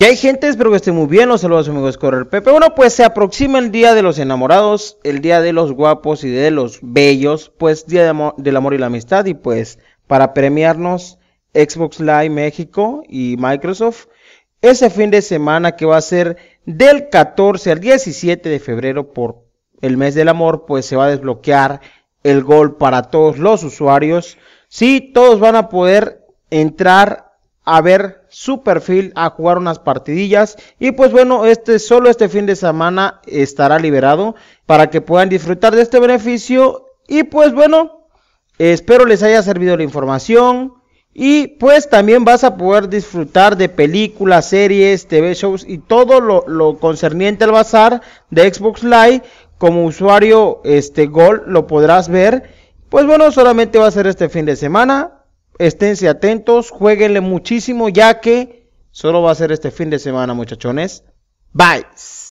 Y hay gente, espero que estén muy bien, los saludos amigos Correr Pepe. Bueno, pues se aproxima el día de los enamorados, el día de los guapos y de los bellos, pues día del amor y la amistad y pues para premiarnos Xbox Live México y Microsoft ese fin de semana que va a ser del 14 al 17 de febrero por el mes del amor, pues se va a desbloquear el gol para todos los usuarios Sí, todos van a poder entrar a ver su perfil, a jugar unas partidillas. Y pues bueno, este solo este fin de semana estará liberado para que puedan disfrutar de este beneficio. Y pues bueno, espero les haya servido la información. Y pues también vas a poder disfrutar de películas, series, TV shows y todo lo, concerniente al bazar de Xbox Live. Como usuario este gol lo podrás ver. Pues bueno, solamente va a ser este fin de semana. Esténse atentos, jueguenle muchísimo ya que solo va a ser este fin de semana, muchachones. Bye.